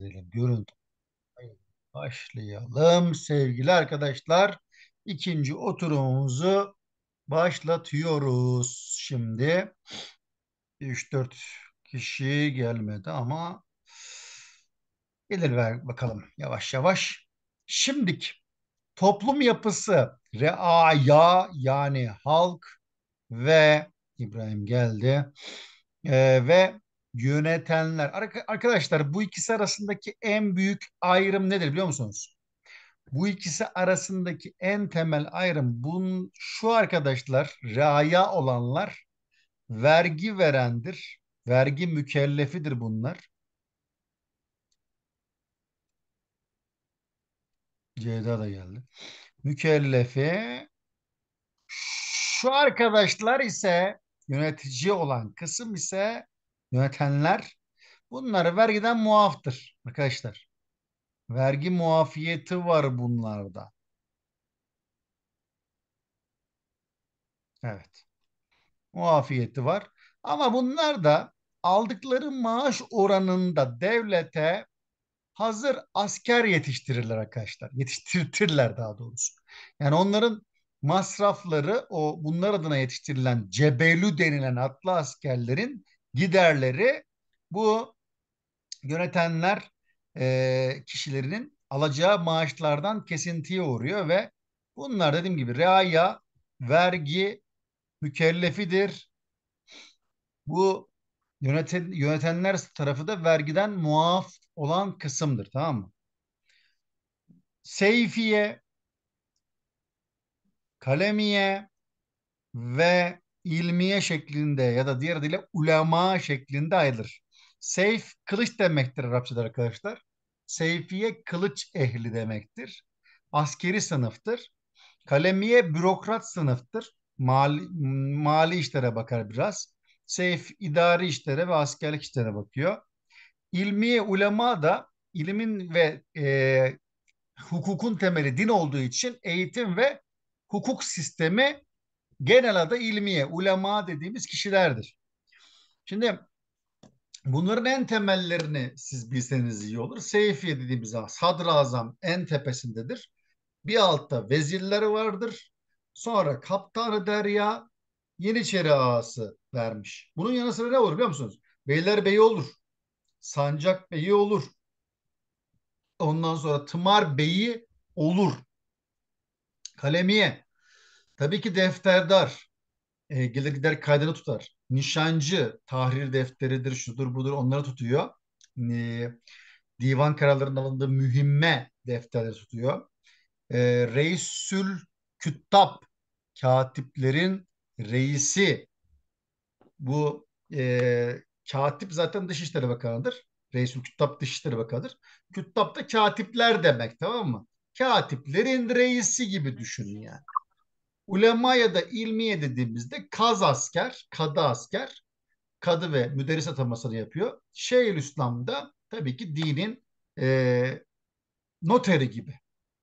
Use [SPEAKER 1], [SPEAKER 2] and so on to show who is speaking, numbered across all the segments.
[SPEAKER 1] edelim. Görüntü başlayalım sevgili arkadaşlar. İkinci oturumumuzu başlatıyoruz. Şimdi 3-4 kişi gelmedi ama gelir bakalım yavaş yavaş. Şimdik toplum yapısı reaya yani halk ve İbrahim geldi ee, ve yönetenler. Arkadaşlar bu ikisi arasındaki en büyük ayrım nedir biliyor musunuz? Bu ikisi arasındaki en temel ayrım bun, şu arkadaşlar raya olanlar vergi verendir. Vergi mükellefidir bunlar. Ceyda da geldi. Mükellefi şu arkadaşlar ise yönetici olan kısım ise yönetenler bunları vergiden muaftır arkadaşlar. Vergi muafiyeti var bunlarda. Evet. Muafiyeti var. Ama bunlar da aldıkları maaş oranında devlete hazır asker yetiştirirler arkadaşlar. Yetiştirirler daha doğrusu. Yani onların masrafları o bunlar adına yetiştirilen cebelü denilen atlı askerlerin giderleri bu yönetenler e, kişilerinin alacağı maaşlardan kesintiye uğruyor ve bunlar dediğim gibi reaya, vergi mükellefidir. Bu yöneten, yönetenler tarafı da vergiden muaf olan kısımdır tamam mı? Seyfiye, kalemiye ve ilmiye şeklinde ya da diğer adıyla ulema şeklinde ayrılır. Seyf kılıç demektir Arapçada arkadaşlar. Seyfiye kılıç ehli demektir. Askeri sınıftır. Kalemiye bürokrat sınıftır. Mali, mali işlere bakar biraz. Seyf idari işlere ve askerlik işlere bakıyor. İlmiye ulema da ilmin ve e, hukukun temeli din olduğu için eğitim ve hukuk sistemi genel adı ilmiye, ulema dediğimiz kişilerdir. Şimdi bunların en temellerini siz bilseniz iyi olur. Seyfiye dediğimiz sadrazam en tepesindedir. Bir altta vezirleri vardır. Sonra kaptanı derya Yeniçeri ağası vermiş. Bunun yanı sıra ne olur biliyor musunuz? Beyler beyi olur. Sancak beyi olur. Ondan sonra tımar beyi olur. Kalemiye Tabii ki defterdar e, gelir gider kaydını tutar. Nişancı tahrir defteridir, şudur budur onları tutuyor. E, divan kararlarının alındığı mühimme defterleri tutuyor. E, Reisül Küttab katiplerin reisi bu e, katip zaten Dışişleri Bakanı'dır. Reisül Küttab Dışişleri Bakanı'dır. Küttab da katipler demek tamam mı? Katiplerin reisi gibi düşünün yani. Ulema ya da ilmiye dediğimizde kaz asker, kadı asker, kadı ve müderris atamasını yapıyor. Şeyhül İslam'da tabii ki dinin e, noteri gibi.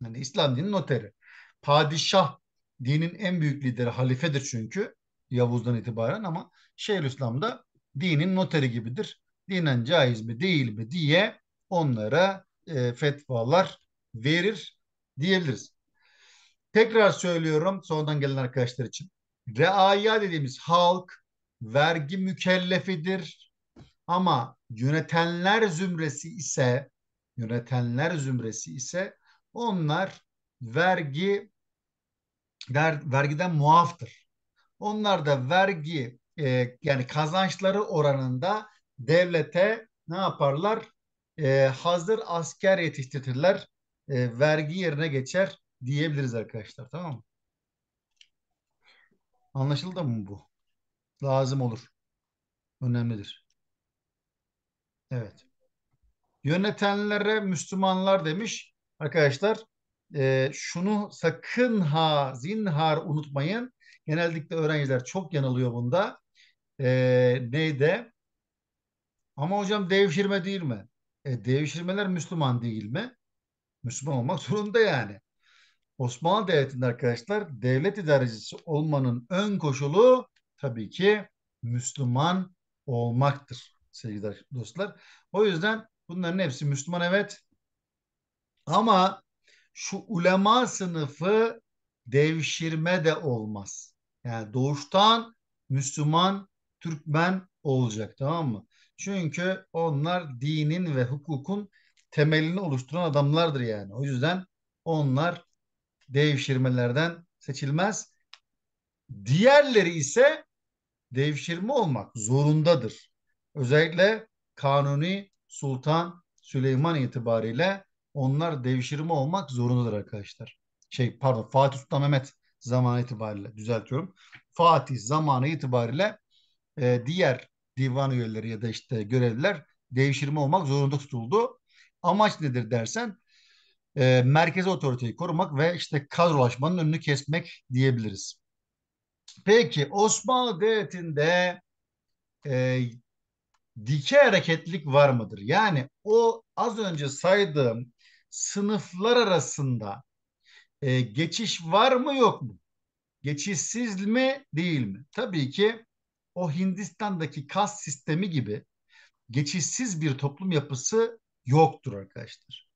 [SPEAKER 1] Yani İslam dinin noteri. Padişah dinin en büyük lideri halifedir çünkü Yavuz'dan itibaren ama Şeyhül İslam'da dinin noteri gibidir. Dinen caiz mi değil mi diye onlara e, fetvalar verir diyebiliriz. Tekrar söylüyorum sonradan gelen arkadaşlar için. Reaya dediğimiz halk vergi mükellefidir. Ama yönetenler zümresi ise yönetenler zümresi ise onlar vergi der, vergiden muaftır. Onlar da vergi e, yani kazançları oranında devlete ne yaparlar? E, hazır asker yetiştirirler. E, vergi yerine geçer diyebiliriz arkadaşlar. Tamam mı? Anlaşıldı mı bu? Lazım olur. Önemlidir. Evet. Yönetenlere Müslümanlar demiş. Arkadaşlar e, şunu sakın ha zinhar unutmayın. Genellikle öğrenciler çok yanılıyor bunda. E, neydi? Ama hocam devşirme değil mi? E, devşirmeler Müslüman değil mi? Müslüman olmak zorunda yani. Osmanlı Devleti'nde arkadaşlar devlet idarecisi olmanın ön koşulu tabii ki Müslüman olmaktır sevgili dostlar. O yüzden bunların hepsi Müslüman evet ama şu ulema sınıfı devşirme de olmaz. Yani doğuştan Müslüman, Türkmen olacak tamam mı? Çünkü onlar dinin ve hukukun temelini oluşturan adamlardır yani. O yüzden onlar devşirmelerden seçilmez. Diğerleri ise devşirme olmak zorundadır. Özellikle Kanuni Sultan Süleyman itibariyle onlar devşirme olmak zorundadır arkadaşlar. Şey pardon Fatih Sultan Mehmet zamanı itibariyle düzeltiyorum. Fatih zamanı itibariyle e, diğer divan üyeleri ya da işte görevliler devşirme olmak zorunda tutuldu. Amaç nedir dersen e, merkezi otoriteyi korumak ve işte kadrolaşmanın önünü kesmek diyebiliriz. Peki Osmanlı Devleti'nde e, dike hareketlilik var mıdır? Yani o az önce saydığım sınıflar arasında e, geçiş var mı yok mu? Geçişsiz mi değil mi? Tabii ki o Hindistan'daki kas sistemi gibi geçişsiz bir toplum yapısı yoktur arkadaşlar.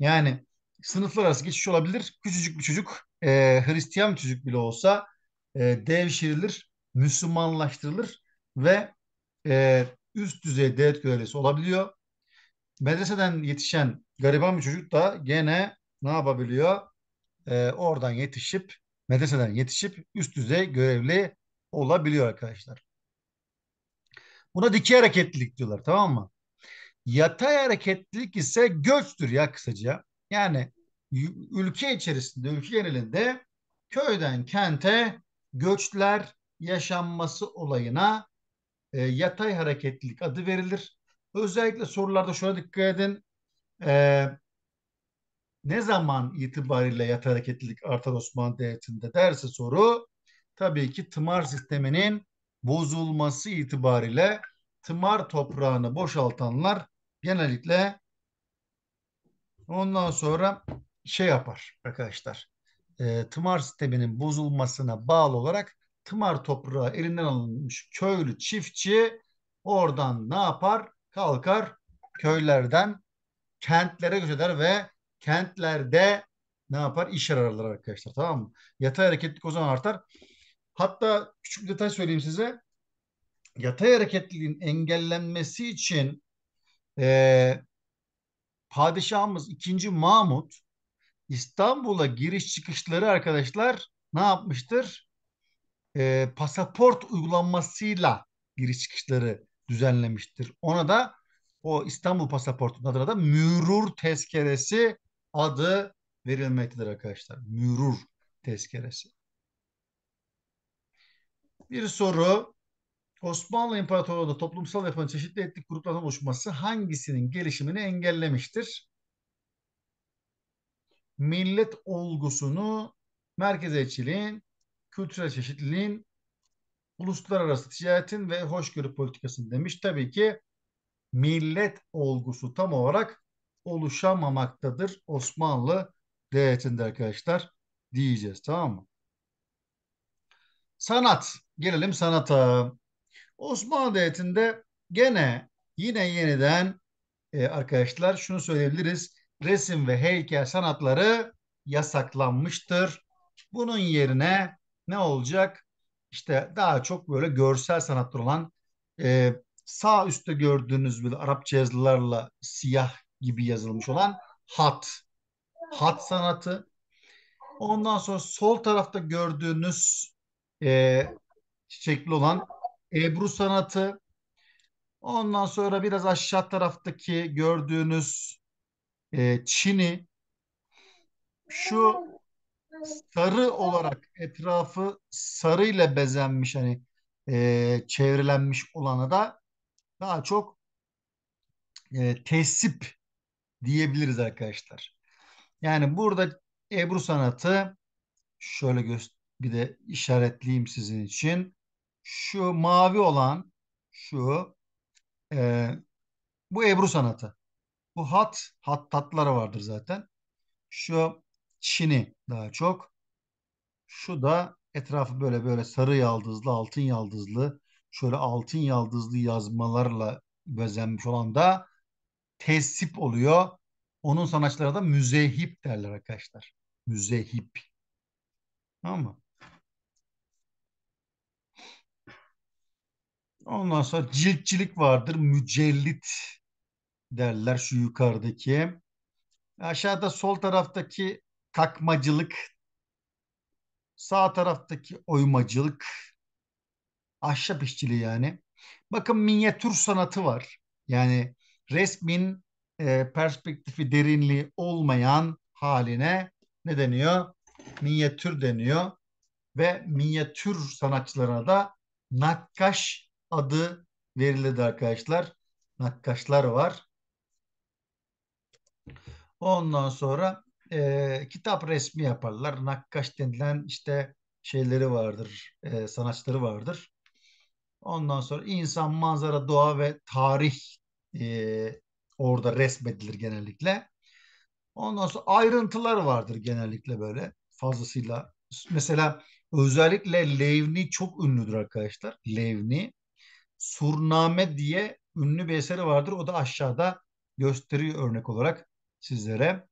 [SPEAKER 1] Yani sınıflar arası geçiş olabilir. Küçücük bir çocuk, e, Hristiyan bir çocuk bile olsa e, devşirilir, Müslümanlaştırılır ve e, üst düzey devlet görevlisi olabiliyor. Medreseden yetişen gariban bir çocuk da gene ne yapabiliyor? E, oradan yetişip, medreseden yetişip üst düzey görevli olabiliyor arkadaşlar. Buna dikey hareketlilik diyorlar tamam mı? Yatay hareketlilik ise göçtür ya kısaca. Yani ülke içerisinde, ülke genelinde köyden kente göçler yaşanması olayına e, yatay hareketlilik adı verilir. Özellikle sorularda şuna dikkat edin. E, ne zaman itibariyle yatay hareketlilik artar Osmanlı Devleti'nde derse soru tabii ki tımar sisteminin bozulması itibariyle tımar toprağını boşaltanlar genellikle Ondan sonra şey yapar arkadaşlar. E, tımar sisteminin bozulmasına bağlı olarak tımar toprağı elinden alınmış köylü çiftçi oradan ne yapar? Kalkar köylerden kentlere göç eder ve kentlerde ne yapar? İş ararlar arkadaşlar tamam mı? Yatay hareketlik o zaman artar. Hatta küçük bir detay söyleyeyim size. Yatay hareketliliğin engellenmesi için e, padişahımız 2. Mahmut İstanbul'a giriş çıkışları arkadaşlar ne yapmıştır? E, pasaport uygulanmasıyla giriş çıkışları düzenlemiştir. Ona da o İstanbul pasaportunun adına da mürur tezkeresi adı verilmektedir arkadaşlar. Mürur tezkeresi. Bir soru Osmanlı İmparatorluğu'nda toplumsal yapının çeşitli etnik gruplardan oluşması hangisinin gelişimini engellemiştir? Millet olgusunu merkeziyetçiliğin, kültürel çeşitliliğin, uluslararası ticaretin ve hoşgörü politikasını demiş. Tabii ki millet olgusu tam olarak oluşamamaktadır Osmanlı devletinde arkadaşlar diyeceğiz tamam mı? Sanat. Gelelim sanata. Osmanlı Devleti'nde gene yine yeniden e, arkadaşlar şunu söyleyebiliriz. Resim ve heykel sanatları yasaklanmıştır. Bunun yerine ne olacak? İşte daha çok böyle görsel sanatlar olan e, sağ üstte gördüğünüz böyle Arapça yazılarla siyah gibi yazılmış olan hat. Hat sanatı. Ondan sonra sol tarafta gördüğünüz e, şekli olan Ebru sanatı. Ondan sonra biraz aşağı taraftaki gördüğünüz e, Çin'i şu sarı olarak etrafı sarıyla bezenmiş hani e, çevrilenmiş olanı da daha çok e, tesip diyebiliriz arkadaşlar. Yani burada Ebru sanatı şöyle bir de işaretleyeyim sizin için şu mavi olan şu e, bu Ebru sanatı. Bu hat, hat tatları vardır zaten. Şu Çin'i daha çok. Şu da etrafı böyle böyle sarı yaldızlı, altın yaldızlı, şöyle altın yaldızlı yazmalarla bezenmiş olan da tesip oluyor. Onun sanatçılara da müzehip derler arkadaşlar. Müzehip. Tamam mı? Ondan sonra ciltçilik vardır. Mücellit derler şu yukarıdaki. Aşağıda sol taraftaki takmacılık, sağ taraftaki oymacılık, ahşap işçiliği yani. Bakın minyatür sanatı var. Yani resmin e, perspektifi derinliği olmayan haline ne deniyor? Minyatür deniyor. Ve minyatür sanatçılarına da nakkaş adı verildi arkadaşlar. Nakkaşlar var. Ondan sonra e, kitap resmi yaparlar. Nakkaş denilen işte şeyleri vardır, e, sanatçıları vardır. Ondan sonra insan, manzara, doğa ve tarih e, orada resmedilir genellikle. Ondan sonra ayrıntılar vardır genellikle böyle fazlasıyla. Mesela özellikle Levni çok ünlüdür arkadaşlar. Levni Surname diye ünlü bir eseri vardır. O da aşağıda gösteriyor örnek olarak sizlere.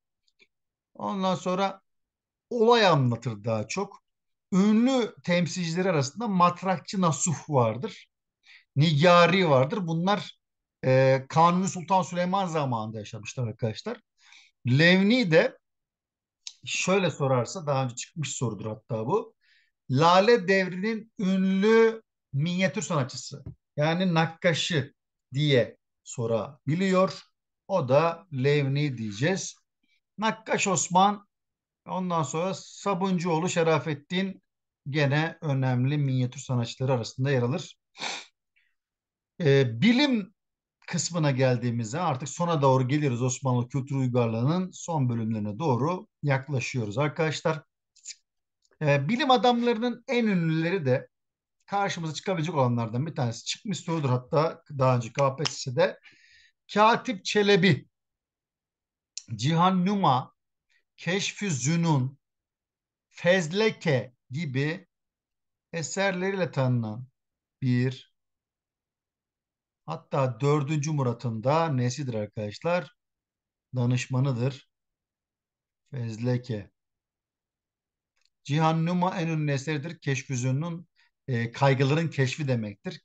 [SPEAKER 1] Ondan sonra olay anlatır daha çok. Ünlü temsilcileri arasında matrakçı Nasuh vardır. Nigari vardır. Bunlar e, Kanuni Sultan Süleyman zamanında yaşamışlar arkadaşlar. Levni de şöyle sorarsa daha önce çıkmış sorudur hatta bu. Lale devrinin ünlü minyatür sanatçısı yani nakkaşı diye sorabiliyor. O da Levni diyeceğiz. Nakkaş Osman ondan sonra Sabuncuoğlu Şerafettin gene önemli minyatür sanatçıları arasında yer alır. Ee, bilim kısmına geldiğimizde artık sona doğru geliriz Osmanlı kültür uygarlığının son bölümlerine doğru yaklaşıyoruz arkadaşlar. Ee, bilim adamlarının en ünlüleri de karşımıza çıkabilecek olanlardan bir tanesi çıkmış sorudur hatta daha önce KPSS'de. Katip Çelebi, Cihan Numa, Keşfi Zünun, Fezleke gibi eserleriyle tanınan bir hatta dördüncü Murat'ın da nesidir arkadaşlar? Danışmanıdır. Fezleke. Cihan Numa en ünlü eseridir. Keşfüzünün e, kaygıların keşfi demektir.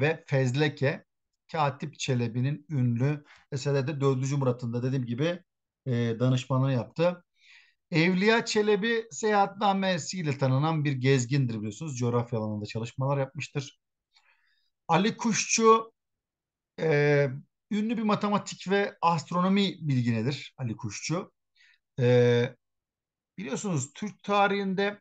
[SPEAKER 1] Ve fezleke Katip Çelebi'nin ünlü eserde Dördüncü Murat'ında dediğim gibi e, danışmanlığı yaptı. Evliya Çelebi seyahatnamesiyle tanınan bir gezgindir biliyorsunuz. Coğrafya alanında çalışmalar yapmıştır. Ali Kuşçu e, ünlü bir matematik ve astronomi bilginedir Ali Kuşçu. E, biliyorsunuz Türk tarihinde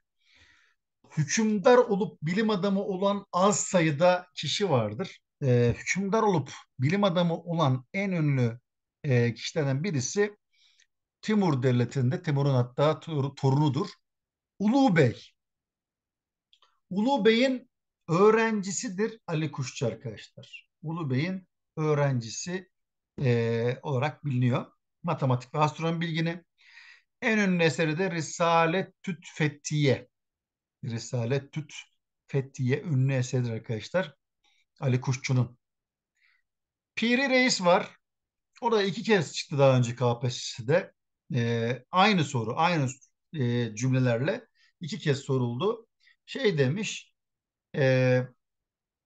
[SPEAKER 1] hükümdar olup bilim adamı olan az sayıda kişi vardır. E, hükümdar olup bilim adamı olan en ünlü e, kişilerden birisi Timur Devleti'nde, Timur'un hatta tor torunudur. Ulu Bey. Ulu Bey'in öğrencisidir Ali Kuşçu arkadaşlar. Ulu Bey'in öğrencisi e, olarak biliniyor. Matematik ve astronomi bilgini. En ünlü eseri de Risalet Tütfettiye. Risalet Tüt Fethiye ünlü eseridir arkadaşlar. Ali Kuşçu'nun. Piri Reis var. O da iki kez çıktı daha önce KPSS'de. Ee, aynı soru, aynı e, cümlelerle iki kez soruldu. Şey demiş, e,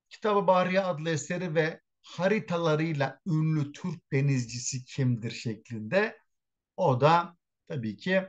[SPEAKER 1] kitab Bahriye adlı eseri ve haritalarıyla ünlü Türk denizcisi kimdir şeklinde. O da tabii ki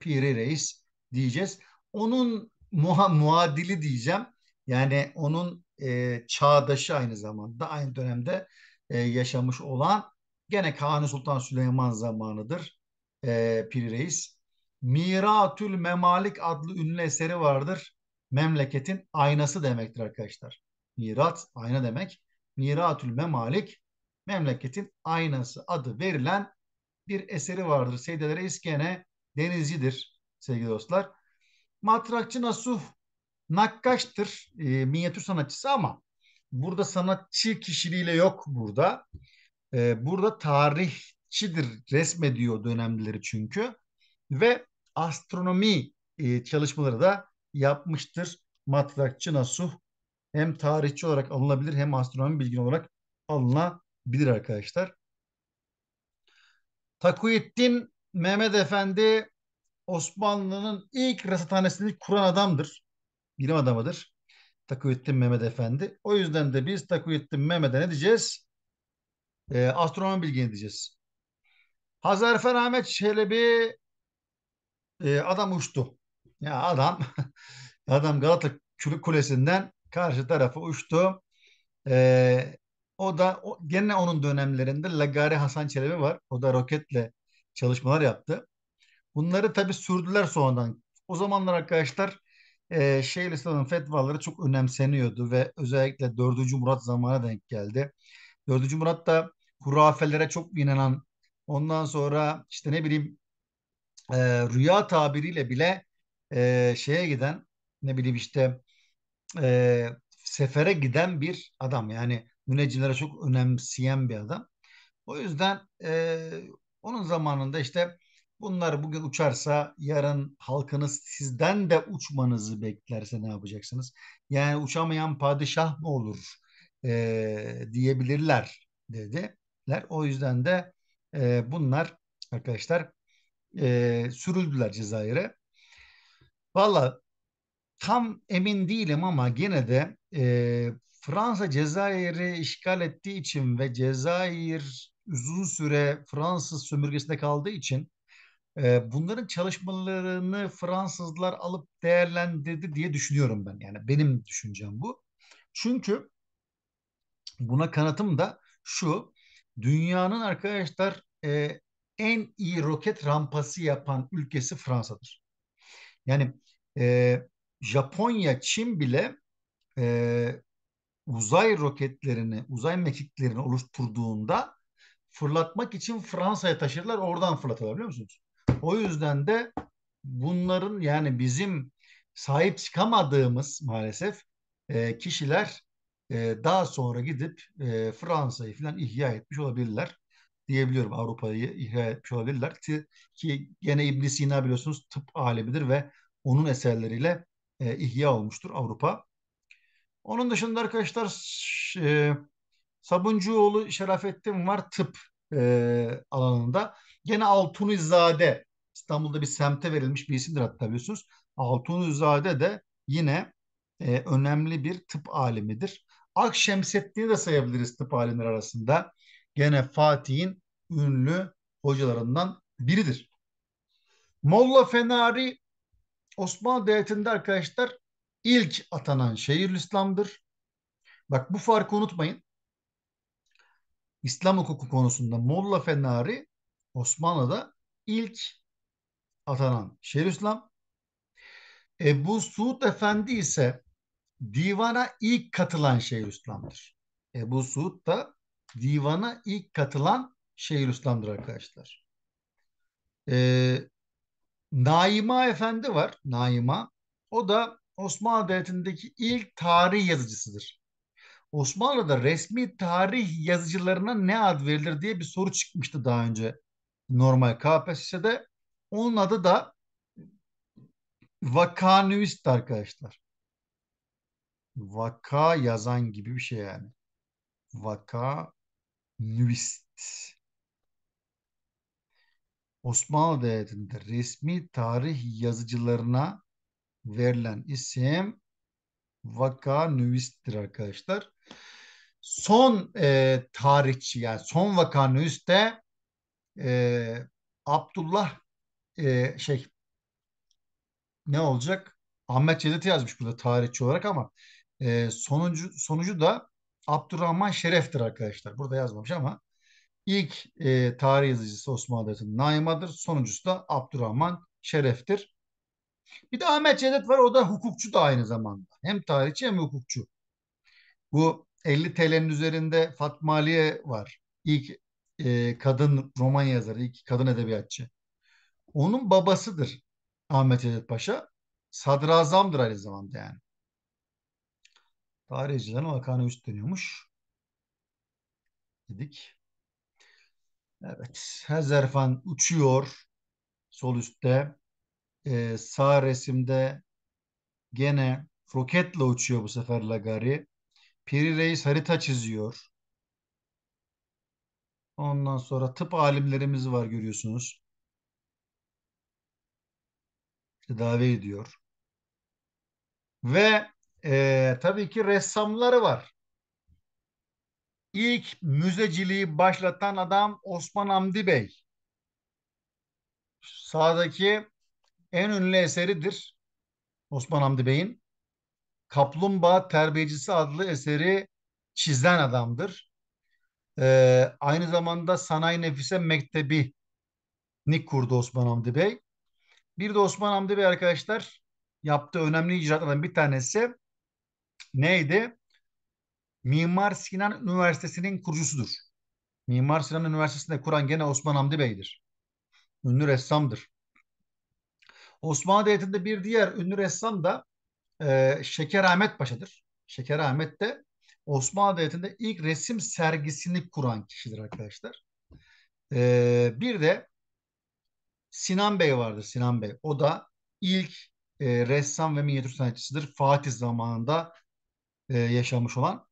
[SPEAKER 1] Piri Reis diyeceğiz onun muha, muadili diyeceğim. Yani onun e, çağdaşı aynı zamanda aynı dönemde e, yaşamış olan gene Kanuni Sultan Süleyman zamanıdır e, Piri Reis. Miratül Memalik adlı ünlü eseri vardır. Memleketin aynası demektir arkadaşlar. Mirat ayna demek. Miratül Memalik memleketin aynası adı verilen bir eseri vardır. Seydeler Reis gene denizcidir sevgili dostlar. Matrakçı Nasuh nakkaştır, e, minyatür sanatçısı ama burada sanatçı kişiliğiyle yok burada. E, burada tarihçidir, resmediyor dönemleri çünkü. Ve astronomi e, çalışmaları da yapmıştır Matrakçı Nasuh. Hem tarihçi olarak alınabilir hem astronomi bilgin olarak alınabilir arkadaşlar. Takuyettin Mehmet Efendi Osmanlı'nın ilk rasathanesini kuran adamdır. Bilim adamıdır. Takuyettin Mehmet Efendi. O yüzden de biz Takuyettin Mehmet'e ne diyeceğiz? E, astronomi bilgini diyeceğiz. Hazarfen Ahmet Çelebi e, adam uçtu. Ya adam adam Galata Kulesi'nden karşı tarafı uçtu. E, o da o, gene onun dönemlerinde Lagari Hasan Çelebi var. O da roketle çalışmalar yaptı. Bunları tabii sürdüler sonradan. O zamanlar arkadaşlar e, Şeyh Lisan'ın fetvaları çok önemseniyordu ve özellikle 4. Murat zamana denk geldi. 4. Murat da hurafelere çok inanan ondan sonra işte ne bileyim e, rüya tabiriyle bile e, şeye giden ne bileyim işte e, sefere giden bir adam. Yani müneccimlere çok önemseyen bir adam. O yüzden e, onun zamanında işte Bunlar bugün uçarsa yarın halkınız sizden de uçmanızı beklerse ne yapacaksınız? Yani uçamayan padişah mı olur e, diyebilirler dediler. O yüzden de e, bunlar arkadaşlar e, sürüldüler Cezayir'e. Valla tam emin değilim ama gene de e, Fransa Cezayir'i işgal ettiği için ve Cezayir uzun süre Fransız sömürgesinde kaldığı için bunların çalışmalarını Fransızlar alıp değerlendirdi diye düşünüyorum ben. Yani benim düşüncem bu. Çünkü buna kanıtım da şu. Dünyanın arkadaşlar e, en iyi roket rampası yapan ülkesi Fransa'dır. Yani e, Japonya, Çin bile e, uzay roketlerini, uzay mekiklerini oluşturduğunda fırlatmak için Fransa'ya taşırlar, oradan fırlatırlar biliyor musunuz? O yüzden de bunların yani bizim sahip çıkamadığımız maalesef e, kişiler e, daha sonra gidip e, Fransa'yı falan ihya etmiş olabilirler diyebiliyorum. Avrupa'yı ihya etmiş olabilirler ki, ki gene İbn Sina biliyorsunuz tıp alemidir ve onun eserleriyle e, ihya olmuştur Avrupa. Onun dışında arkadaşlar e, Sabuncuoğlu Şerafettin var tıp e, alanında. Gene Altunizade İstanbul'da bir semte verilmiş bir isimdir hatta biliyorsunuz. Altunizade de yine e, önemli bir tıp alimidir. Akşemseddin'i de sayabiliriz tıp alimleri arasında. Gene Fatih'in ünlü hocalarından biridir. Molla Fenari Osmanlı Devleti'nde arkadaşlar ilk atanan şehir İslam'dır. Bak bu farkı unutmayın. İslam hukuku konusunda Molla Fenari Osmanlı'da ilk atanan Şeyhülislam. Ebu Suud Efendi ise divana ilk katılan Şeyhülislam'dır. Ebu Suud da divana ilk katılan Şeyhülislam'dır arkadaşlar. Ee, Naima Efendi var. Naima. O da Osmanlı Devleti'ndeki ilk tarih yazıcısıdır. Osmanlı'da resmi tarih yazıcılarına ne ad verilir diye bir soru çıkmıştı daha önce normal KPSS'de. Onun adı da vakanüist arkadaşlar. Vaka yazan gibi bir şey yani. Vaka Nüist. Osmanlı Devleti'nde resmi tarih yazıcılarına verilen isim vaka Nüist'tir arkadaşlar. Son e, tarihçi yani son vaka de e, Abdullah e, şey ne olacak? Ahmet Cedet'i yazmış burada tarihçi olarak ama e, sonucu, sonucu da Abdurrahman Şeref'tir arkadaşlar. Burada yazmamış ama ilk e, tarih yazıcısı Osmanlı Devleti'nin Naima'dır. Sonuncusu da Abdurrahman Şeref'tir. Bir de Ahmet Cedet var. O da hukukçu da aynı zamanda. Hem tarihçi hem hukukçu. Bu 50 TL'nin üzerinde Fatmaliye var. İlk e, kadın roman yazarı, ilk kadın edebiyatçı. Onun babasıdır Ahmet Vedat Paşa. Sadrazamdır aynı zamanda yani. Tarihçilerin vakanı üst dönüyormuş. Dedik. Evet. Hezerfan uçuyor sol üstte. Ee, sağ resimde gene roketle uçuyor bu sefer Lagari. Piri Reis harita çiziyor. Ondan sonra tıp alimlerimiz var görüyorsunuz. Tedavi ediyor. Ve e, tabii ki ressamları var. İlk müzeciliği başlatan adam Osman Hamdi Bey. Sağdaki en ünlü eseridir Osman Hamdi Bey'in. Kaplumbağa Terbiyecisi adlı eseri çizen adamdır. Ee, aynı zamanda Sanayi Nefise mektebi nik kurdu Osman Hamdi Bey. Bir de Osman Hamdi Bey arkadaşlar yaptığı önemli icraatlardan bir tanesi neydi? Mimar Sinan Üniversitesi'nin kurucusudur. Mimar Sinan Üniversitesi'nde kuran gene Osman Hamdi Bey'dir. Ünlü ressamdır. Osmanlı Devleti'nde bir diğer ünlü ressam da e, Şeker Ahmet Paşa'dır. Şeker Ahmet de Osmanlı Devleti'nde ilk resim sergisini kuran kişidir arkadaşlar. Ee, bir de Sinan Bey vardır Sinan Bey. O da ilk e, ressam ve minyatür sanatçısıdır. Fatih zamanında e, yaşamış olan.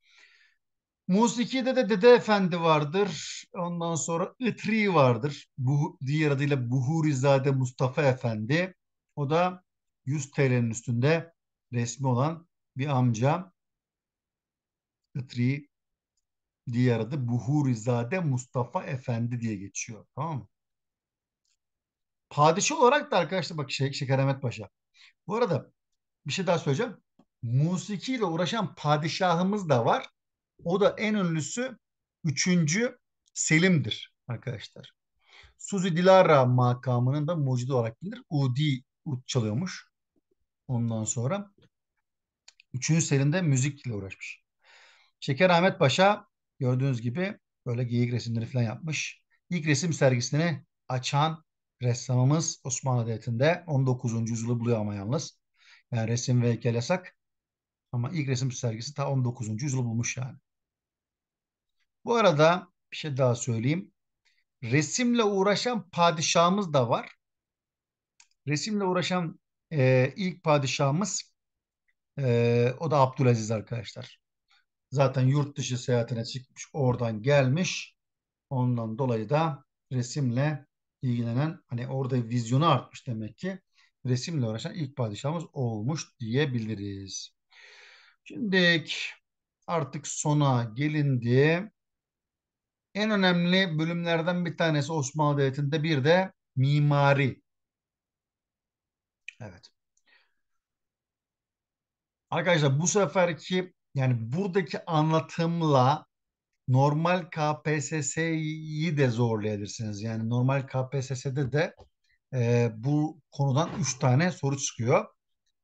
[SPEAKER 1] Musiki'de de Dede Efendi vardır. Ondan sonra Itri vardır. Bu, diğer adıyla Buhurizade Mustafa Efendi. O da 100 TL'nin üstünde resmi olan bir amca. Itri diğer adı Buhurizade Mustafa Efendi diye geçiyor. Tamam mı? Padişah olarak da arkadaşlar bak şey, Şeker Ahmet Paşa. Bu arada bir şey daha söyleyeceğim. Musikiyle uğraşan padişahımız da var. O da en ünlüsü 3. Selim'dir arkadaşlar. Suzi Dilara makamının da mucidi olarak bilinir. Udi ud çalıyormuş. Ondan sonra 3. Selim de müzikle uğraşmış. Şeker Ahmet Paşa gördüğünüz gibi böyle geyik resimleri falan yapmış. İlk resim sergisini açan ressamımız Osmanlı Devleti'nde 19. yüzyılı buluyor ama yalnız. Yani resim ve heykel yasak. Ama ilk resim sergisi ta 19. yüzyılı bulmuş yani. Bu arada bir şey daha söyleyeyim. Resimle uğraşan padişahımız da var. Resimle uğraşan e, ilk padişahımız e, o da Abdülaziz arkadaşlar zaten yurt dışı seyahatine çıkmış, oradan gelmiş. Ondan dolayı da resimle ilgilenen, hani orada vizyonu artmış demek ki resimle uğraşan ilk padişahımız olmuş diyebiliriz. Şimdi artık sona gelindi. En önemli bölümlerden bir tanesi Osmanlı Devleti'nde bir de mimari. Evet. Arkadaşlar bu seferki yani buradaki anlatımla normal KPSS'yi de zorlayabilirsiniz. Yani normal KPSS'de de e, bu konudan 3 tane soru çıkıyor.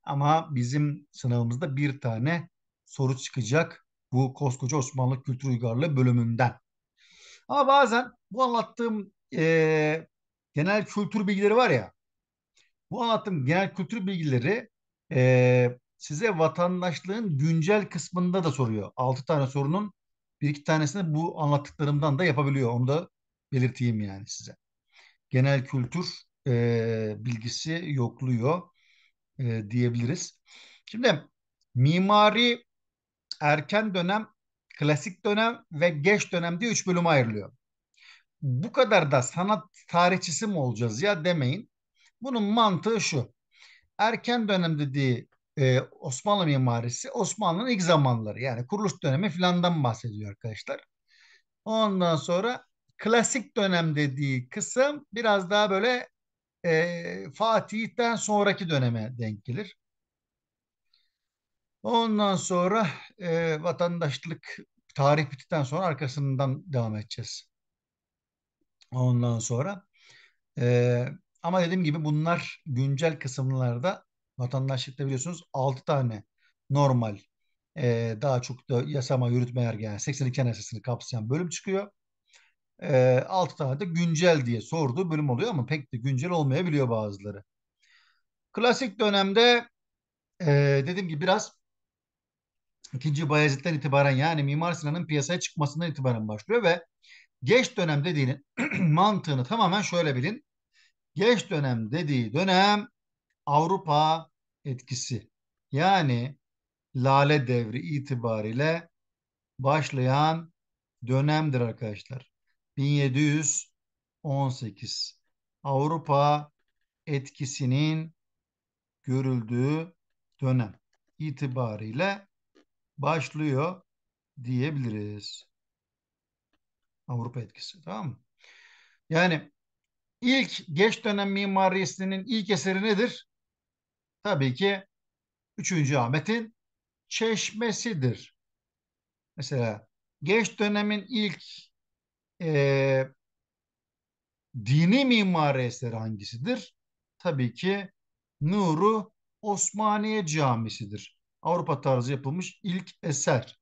[SPEAKER 1] Ama bizim sınavımızda bir tane soru çıkacak bu koskoca Osmanlı Kültür Uygarlığı bölümünden. Ama bazen bu anlattığım e, genel kültür bilgileri var ya, bu anlattığım genel kültür bilgileri e, size vatandaşlığın güncel kısmında da soruyor. 6 tane sorunun bir iki tanesini bu anlattıklarımdan da yapabiliyor. Onu da belirteyim yani size. Genel kültür e, bilgisi yokluyor e, diyebiliriz. Şimdi mimari erken dönem, klasik dönem ve geç dönem diye üç bölüme ayrılıyor. Bu kadar da sanat tarihçisi mi olacağız ya demeyin. Bunun mantığı şu. Erken dönem dediği e, Osmanlı mimarisi Osmanlı'nın ilk zamanları yani kuruluş dönemi filandan bahsediyor arkadaşlar. Ondan sonra klasik dönem dediği kısım biraz daha böyle e, Fatih'ten sonraki döneme denk gelir. Ondan sonra e, vatandaşlık tarih bittikten sonra arkasından devam edeceğiz. Ondan sonra e, ama dediğim gibi bunlar güncel kısımlarda Vatandaşlıkta biliyorsunuz 6 tane normal e, daha çok da yasama, yürütme ergenliği 82 anayasasını kapsayan bölüm çıkıyor. E, 6 tane de güncel diye sorduğu bölüm oluyor ama pek de güncel olmayabiliyor bazıları. Klasik dönemde e, dediğim gibi biraz ikinci Bayezid'den itibaren yani Mimar Sinan'ın piyasaya çıkmasından itibaren başlıyor ve geç dönem dediğinin mantığını tamamen şöyle bilin. Geç dönem dediği dönem Avrupa etkisi yani Lale Devri itibariyle başlayan dönemdir arkadaşlar. 1718 Avrupa etkisinin görüldüğü dönem itibariyle başlıyor diyebiliriz. Avrupa etkisi tamam mı? Yani ilk geç dönem mimarisinin ilk eseri nedir? tabii ki 3. Ahmet'in çeşmesidir. Mesela geç dönemin ilk e, dini mimari eseri hangisidir? Tabii ki Nuru Osmaniye Camisi'dir. Avrupa tarzı yapılmış ilk eser.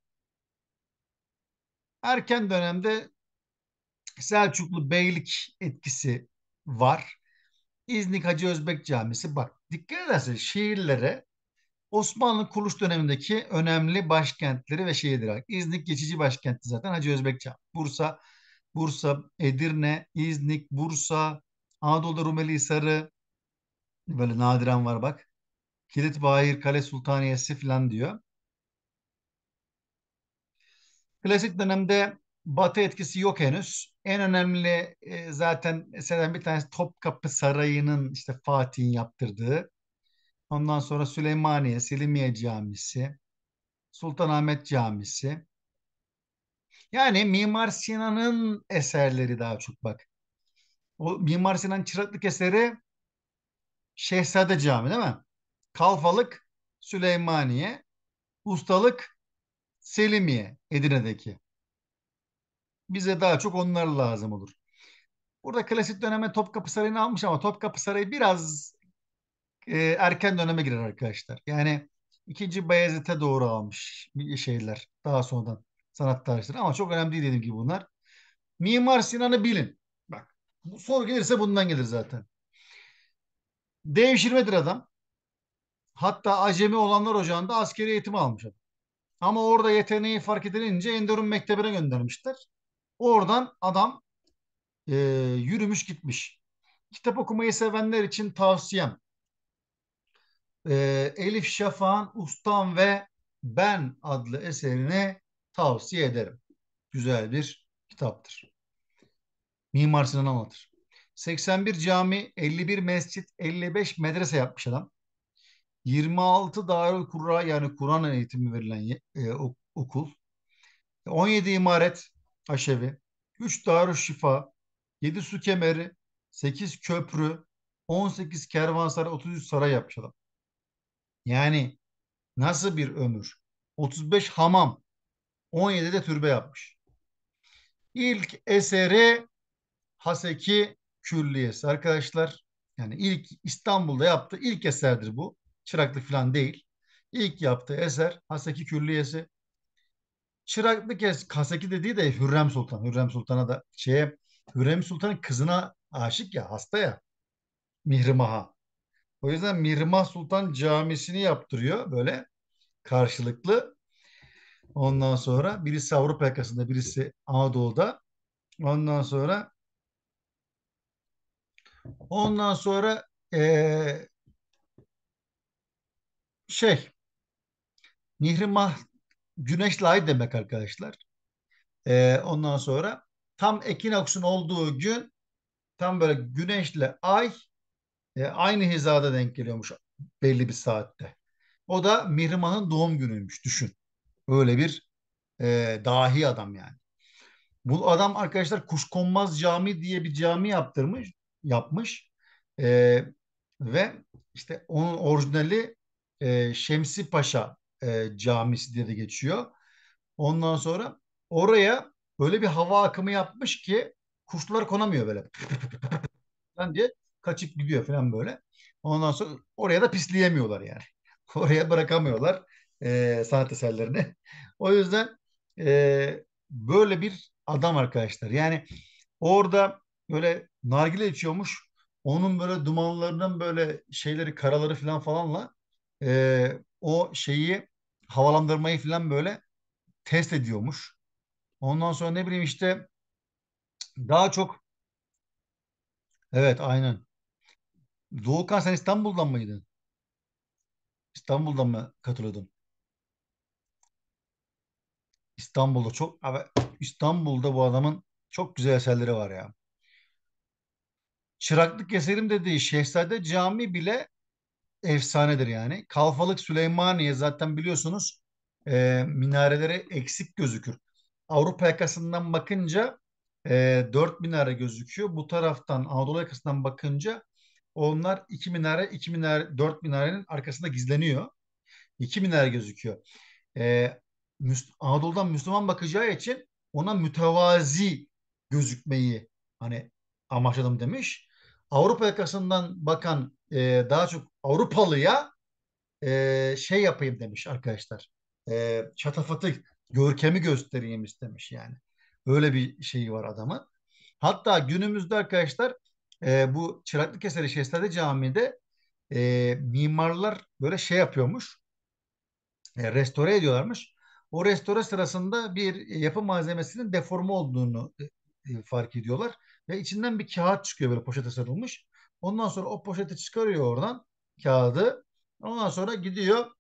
[SPEAKER 1] Erken dönemde Selçuklu beylik etkisi var. İznik Hacı Özbek Camisi bak dikkat edersen şehirlere Osmanlı kuruluş dönemindeki önemli başkentleri ve şehirleri. İznik geçici başkenti zaten Hacı Özbek Camii. Bursa, Bursa, Edirne, İznik, Bursa, Anadolu'da Rumeli Hisarı böyle nadiren var bak. Kilit Bahir, Kale Sultaniyesi falan diyor. Klasik dönemde Batı etkisi yok henüz. En önemli e, zaten eserden bir tanesi Topkapı Sarayı'nın işte Fatih'in yaptırdığı. Ondan sonra Süleymaniye, Selimiye Camisi, Sultanahmet Camisi. Yani Mimar Sinan'ın eserleri daha çok bak. O Mimar Sinan çıraklık eseri Şehzade Cami, değil mi? Kalfalık Süleymaniye, ustalık Selimiye Edirne'deki bize daha çok onlar lazım olur. Burada klasik döneme Topkapı Sarayı'nı almış ama Topkapı Sarayı biraz e, erken döneme girer arkadaşlar. Yani ikinci Bayezid'e doğru almış şeyler daha sonradan sanat tarihçileri ama çok önemli değil dediğim gibi bunlar. Mimar Sinan'ı bilin. Bak bu soru gelirse bundan gelir zaten. Devşirmedir adam. Hatta acemi olanlar ocağında askeri eğitim almış adam. Ama orada yeteneği fark edilince Endor'un mektebine göndermişler. Oradan adam e, yürümüş gitmiş. Kitap okumayı sevenler için tavsiyem. E, Elif Şafak'ın Ustam ve Ben adlı eserini tavsiye ederim. Güzel bir kitaptır. Mimar Sinan anlatır. 81 cami, 51 mescit, 55 medrese yapmış adam. 26 Darül kura yani Kur'an eğitimi verilen e, okul. 17 e, imaret, aşevi, 3 şifa, 7 su kemeri, 8 köprü, 18 kervansaray, 33 saray yapacağım. Yani nasıl bir ömür? 35 hamam, 17 de türbe yapmış. İlk eseri Haseki Külliyesi arkadaşlar. Yani ilk İstanbul'da yaptığı ilk eserdir bu. çıraklık falan değil. İlk yaptığı eser Haseki Külliyesi çıraklık Kaseki dediği de Hürrem Sultan. Hürrem Sultan'a da Şey Hürrem Sultan'ın kızına aşık ya hasta ya Mihrimah'a. O yüzden Mihrimah Sultan camisini yaptırıyor böyle karşılıklı. Ondan sonra birisi Avrupa yakasında birisi Anadolu'da. Ondan sonra ondan sonra ee, şey Mihrimah güneşli ay demek arkadaşlar. E, ondan sonra tam ekinoksun olduğu gün tam böyle güneşle ay e, aynı hizada denk geliyormuş belli bir saatte. O da Mihriman'ın doğum günüymüş düşün. Öyle bir e, dahi adam yani. Bu adam arkadaşlar Kuşkonmaz Cami diye bir cami yaptırmış, yapmış. E, ve işte onun orijinali e, Şemsi Paşa e, Camisi diye de geçiyor. Ondan sonra oraya böyle bir hava akımı yapmış ki kuşlar konamıyor böyle. falan diye kaçıp gidiyor falan böyle. Ondan sonra oraya da pisleyemiyorlar yani. Oraya bırakamıyorlar e, sanat eserlerini. O yüzden e, böyle bir adam arkadaşlar. Yani orada böyle nargile içiyormuş. Onun böyle dumanlarının böyle şeyleri karaları falan falanla e, o şeyi havalandırmayı falan böyle test ediyormuş. Ondan sonra ne bileyim işte daha çok evet aynen. Doğukan sen İstanbul'dan mıydın? İstanbul'dan mı katılıyordun? İstanbul'da çok İstanbul'da bu adamın çok güzel eserleri var ya. Çıraklık eserim dediği Şehzade cami bile efsanedir yani. Kalfalık Süleymaniye zaten biliyorsunuz e, minareleri eksik gözükür. Avrupa yakasından bakınca e, 4 minare gözüküyor. Bu taraftan Anadolu yakasından bakınca onlar 2 minare, 2 minare, 4 minarenin arkasında gizleniyor. 2 minare gözüküyor. E, Müsl- Anadolu'dan Müslüman bakacağı için ona mütevazi gözükmeyi hani amaçladım demiş. Avrupa yakasından bakan e, daha çok Avrupalıya e, şey yapayım demiş arkadaşlar. E, çatafatı, görkemi göstereyim istemiş yani. Öyle bir şeyi var adamın. Hatta günümüzde arkadaşlar e, bu Çıraklıkeseri Şehzade Camii'de e, mimarlar böyle şey yapıyormuş. E, restore ediyorlarmış. O restore sırasında bir yapı malzemesinin deforme olduğunu e, e fark ediyorlar. Ve içinden bir kağıt çıkıyor böyle poşete sarılmış. Ondan sonra o poşeti çıkarıyor oradan kağıdı. Ondan sonra gidiyor.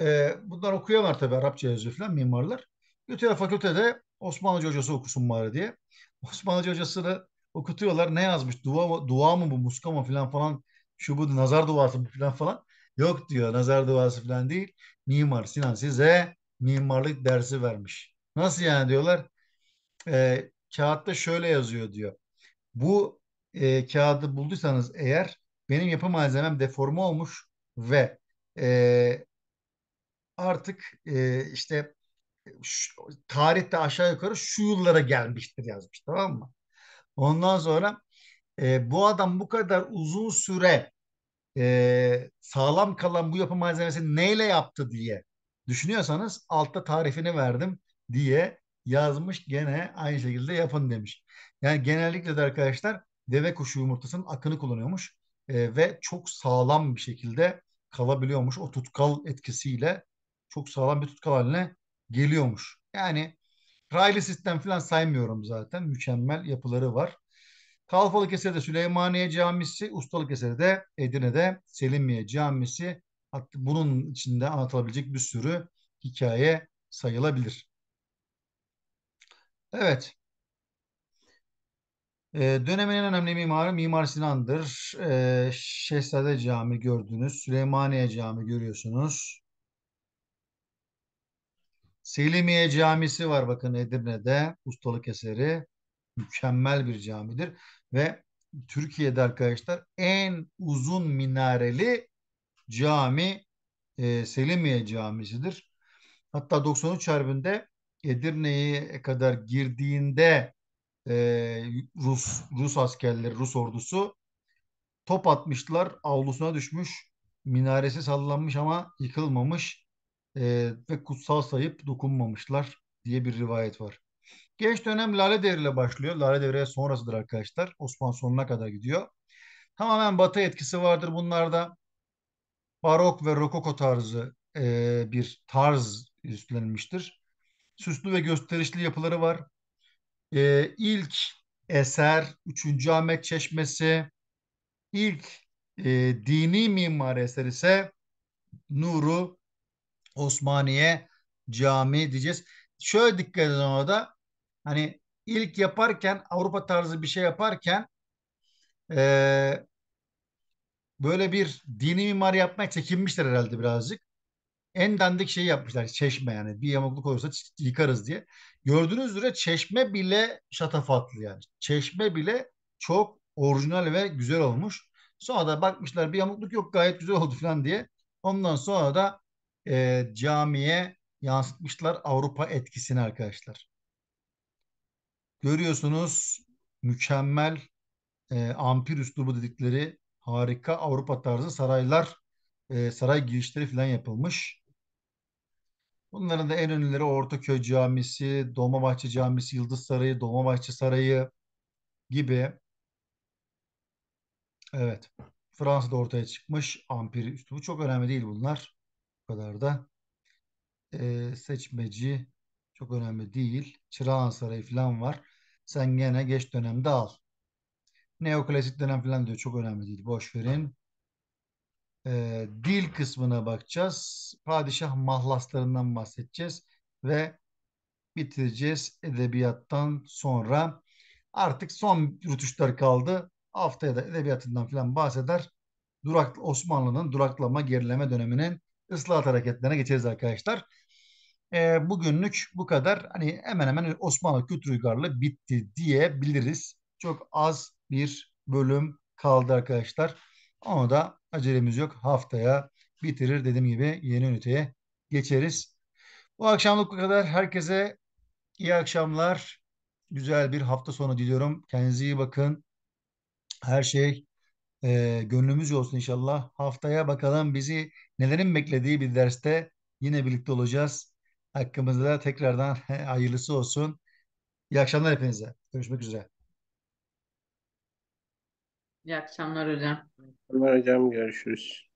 [SPEAKER 1] E, bunlar okuyorlar tabii Arapça yazıyor falan mimarlar. Götürüyor fakültede Osmanlıca hocası okusun bari diye. Osmanlıca hocasını okutuyorlar. Ne yazmış? Dua, dua mı bu? Muska mı falan falan. Şu bu nazar duası mı falan falan. Yok diyor nazar duası falan değil. Mimar Sinan size mimarlık dersi vermiş. Nasıl yani diyorlar. E, kağıtta şöyle yazıyor diyor. Bu e, kağıdı bulduysanız eğer benim yapı malzemem deforme olmuş ve e, artık e, işte şu, tarihte aşağı yukarı şu yıllara gelmiştir yazmış tamam mı? Ondan sonra e, bu adam bu kadar uzun süre e, sağlam kalan bu yapı malzemesini neyle yaptı diye düşünüyorsanız altta tarifini verdim diye yazmış gene aynı şekilde yapın demiş. Yani genellikle de arkadaşlar deve kuşu yumurtasının akını kullanıyormuş e, ve çok sağlam bir şekilde kalabiliyormuş. O tutkal etkisiyle çok sağlam bir tutkal haline geliyormuş. Yani raylı sistem falan saymıyorum zaten. Mükemmel yapıları var. Kalfalık Eser'de Süleymaniye Camisi, Ustalık Eser'de Edirne'de Selimiye Camisi. Hatta bunun içinde anlatılabilecek bir sürü hikaye sayılabilir. Evet. E, dönemin en önemli mimarı Mimar Sinan'dır. E, Şehzade Cami gördünüz. Süleymaniye Cami görüyorsunuz. Selimiye Camisi var bakın Edirne'de. Ustalık eseri. Mükemmel bir camidir. Ve Türkiye'de arkadaşlar en uzun minareli cami e, Selimiye Camisi'dir. Hatta 93 Harbi'nde Edirne'ye kadar girdiğinde e, Rus Rus askerleri, Rus ordusu top atmışlar. Avlusuna düşmüş. Minaresi sallanmış ama yıkılmamış e, ve kutsal sayıp dokunmamışlar diye bir rivayet var. Genç dönem Lale Devri ile başlıyor. Lale Devri sonrasıdır arkadaşlar. Osmanlı sonuna kadar gidiyor. Tamamen batı etkisi vardır bunlarda. Barok ve rokoko tarzı e, bir tarz üstlenmiştir. Süslü ve gösterişli yapıları var e, ilk eser 3. Ahmet Çeşmesi, ilk e, dini mimar eser ise Nuru Osmaniye Camii diyeceğiz. Şöyle dikkat edin orada. Hani ilk yaparken Avrupa tarzı bir şey yaparken e, böyle bir dini mimar yapmaya çekinmişler herhalde birazcık en dandik şeyi yapmışlar çeşme yani bir yamukluk olursa yıkarız diye. Gördüğünüz üzere çeşme bile şatafatlı yani. Çeşme bile çok orijinal ve güzel olmuş. Sonra da bakmışlar bir yamukluk yok gayet güzel oldu falan diye. Ondan sonra da e, camiye yansıtmışlar Avrupa etkisini arkadaşlar. Görüyorsunuz mükemmel e, ampir üslubu dedikleri harika Avrupa tarzı saraylar, e, saray girişleri falan yapılmış. Bunların da en ünlüleri Ortaköy Camisi, Dolmabahçe Camisi, Yıldız Sarayı, Dolmabahçe Sarayı gibi. Evet. Fransa'da ortaya çıkmış ampir bu Çok önemli değil bunlar. Bu kadar da. Ee, seçmeci çok önemli değil. Çırağan Sarayı falan var. Sen gene geç dönemde al. Neoklasik dönem falan diyor. Çok önemli değil. Boş verin e, dil kısmına bakacağız. Padişah mahlaslarından bahsedeceğiz ve bitireceğiz edebiyattan sonra. Artık son rutuşlar kaldı. Haftaya da edebiyatından falan bahseder. Durak, Osmanlı'nın duraklama gerileme döneminin ıslahat hareketlerine geçeriz arkadaşlar. E, bugünlük bu kadar. Hani hemen hemen Osmanlı kültür uygarlığı bitti diyebiliriz. Çok az bir bölüm kaldı arkadaşlar. Onu da acelemiz yok. Haftaya bitirir dediğim gibi yeni üniteye geçeriz. Bu akşamlık bu kadar. Herkese iyi akşamlar. Güzel bir hafta sonu diliyorum. Kendinize iyi bakın. Her şey e, gönlümüzce olsun inşallah. Haftaya bakalım bizi nelerin beklediği bir derste yine birlikte olacağız. Hakkımızda tekrardan hayırlısı olsun. İyi akşamlar hepinize. Görüşmek üzere. İyi akşamlar hocam. İyi akşamlar hocam. Görüşürüz.